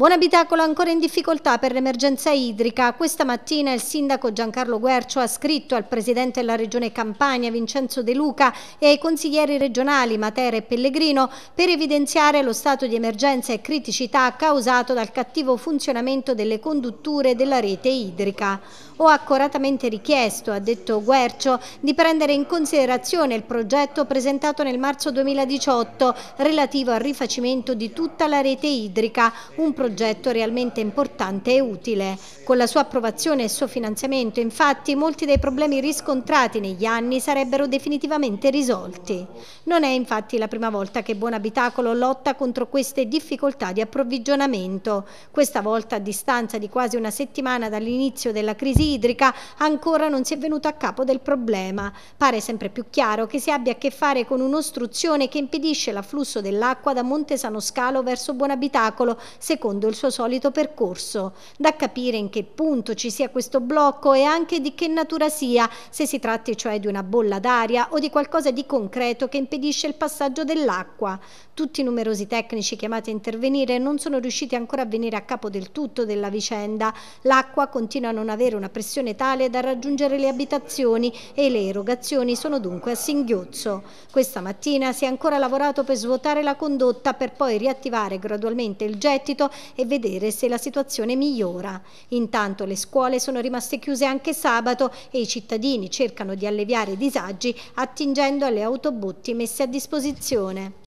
Buon abitacolo ancora in difficoltà per l'emergenza idrica. Questa mattina il sindaco Giancarlo Guercio ha scritto al presidente della regione Campania Vincenzo De Luca e ai consiglieri regionali Matera e Pellegrino per evidenziare lo stato di emergenza e criticità causato dal cattivo funzionamento delle condutture della rete idrica. Ho accoratamente richiesto, ha detto Guercio, di prendere in considerazione il progetto presentato nel marzo 2018 relativo al rifacimento di tutta la rete idrica, un progetto progetto realmente importante e utile. Con la sua approvazione e il suo finanziamento, infatti, molti dei problemi riscontrati negli anni sarebbero definitivamente risolti. Non è infatti la prima volta che Buonabitacolo lotta contro queste difficoltà di approvvigionamento. Questa volta, a distanza di quasi una settimana dall'inizio della crisi idrica, ancora non si è venuto a capo del problema. Pare sempre più chiaro che si abbia a che fare con un'ostruzione che impedisce l'afflusso dell'acqua da Monte Sano Scalo verso Buonabitacolo, secondo fondo il suo solito percorso, da capire in che punto ci sia questo blocco e anche di che natura sia, se si tratti cioè di una bolla d'aria o di qualcosa di concreto che impedisce il passaggio dell'acqua. Tutti i numerosi tecnici chiamati a intervenire non sono riusciti ancora a venire a capo del tutto della vicenda. L'acqua continua a non avere una pressione tale da raggiungere le abitazioni e le erogazioni sono dunque a singhiozzo. Questa mattina si è ancora lavorato per svuotare la condotta per poi riattivare gradualmente il gettito e vedere se la situazione migliora. Intanto le scuole sono rimaste chiuse anche sabato e i cittadini cercano di alleviare i disagi attingendo alle autobotti messe a disposizione.